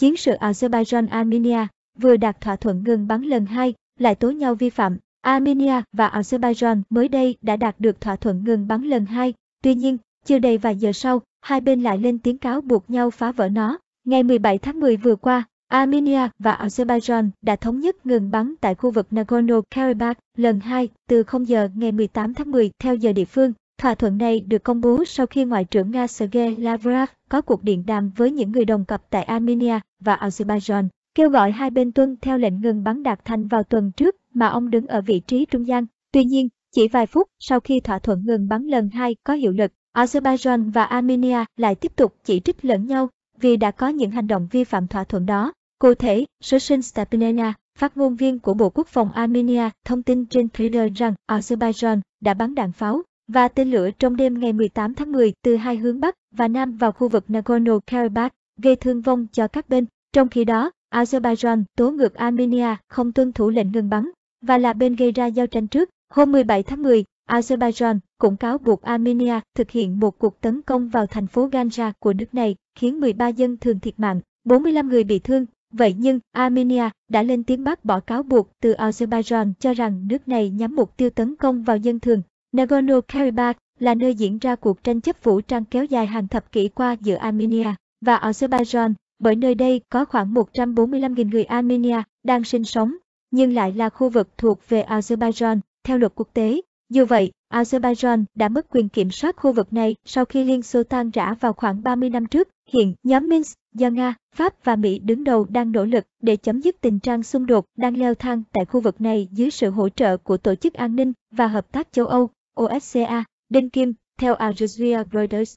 Chiến sự Azerbaijan-Armenia vừa đạt thỏa thuận ngừng bắn lần hai, lại tố nhau vi phạm. Armenia và Azerbaijan mới đây đã đạt được thỏa thuận ngừng bắn lần hai. Tuy nhiên, chưa đầy vài giờ sau, hai bên lại lên tiếng cáo buộc nhau phá vỡ nó. Ngày 17 tháng 10 vừa qua, Armenia và Azerbaijan đã thống nhất ngừng bắn tại khu vực Nagorno-Karabakh lần hai từ 0 giờ ngày 18 tháng 10 theo giờ địa phương. Thỏa thuận này được công bố sau khi Ngoại trưởng Nga Sergei Lavrov có cuộc điện đàm với những người đồng cặp tại Armenia và Azerbaijan, kêu gọi hai bên tuân theo lệnh ngừng bắn đạt thành vào tuần trước mà ông đứng ở vị trí trung gian. Tuy nhiên, chỉ vài phút sau khi thỏa thuận ngừng bắn lần hai có hiệu lực, Azerbaijan và Armenia lại tiếp tục chỉ trích lẫn nhau vì đã có những hành động vi phạm thỏa thuận đó. Cụ thể, Susin Stepinena, phát ngôn viên của Bộ Quốc phòng Armenia, thông tin trên Twitter rằng Azerbaijan đã bắn đạn pháo và tên lửa trong đêm ngày 18 tháng 10 từ hai hướng Bắc và Nam vào khu vực Nagorno-Karabakh, gây thương vong cho các bên. Trong khi đó, Azerbaijan tố ngược Armenia không tuân thủ lệnh ngừng bắn và là bên gây ra giao tranh trước. Hôm 17 tháng 10, Azerbaijan cũng cáo buộc Armenia thực hiện một cuộc tấn công vào thành phố Ganja của nước này, khiến 13 dân thường thiệt mạng, 45 người bị thương. Vậy nhưng, Armenia đã lên tiếng bác bỏ cáo buộc từ Azerbaijan cho rằng nước này nhắm mục tiêu tấn công vào dân thường. Nagorno-Karabakh là nơi diễn ra cuộc tranh chấp vũ trang kéo dài hàng thập kỷ qua giữa Armenia và Azerbaijan, bởi nơi đây có khoảng 145.000 người Armenia đang sinh sống, nhưng lại là khu vực thuộc về Azerbaijan theo luật quốc tế. Dù vậy, Azerbaijan đã mất quyền kiểm soát khu vực này sau khi Liên Xô tan rã vào khoảng 30 năm trước. Hiện, nhóm Minsk do Nga, Pháp và Mỹ đứng đầu đang nỗ lực để chấm dứt tình trạng xung đột đang leo thang tại khu vực này dưới sự hỗ trợ của Tổ chức An ninh và Hợp tác châu Âu. OSCA, Đinh Kim, theo Al Jazeera Reuters.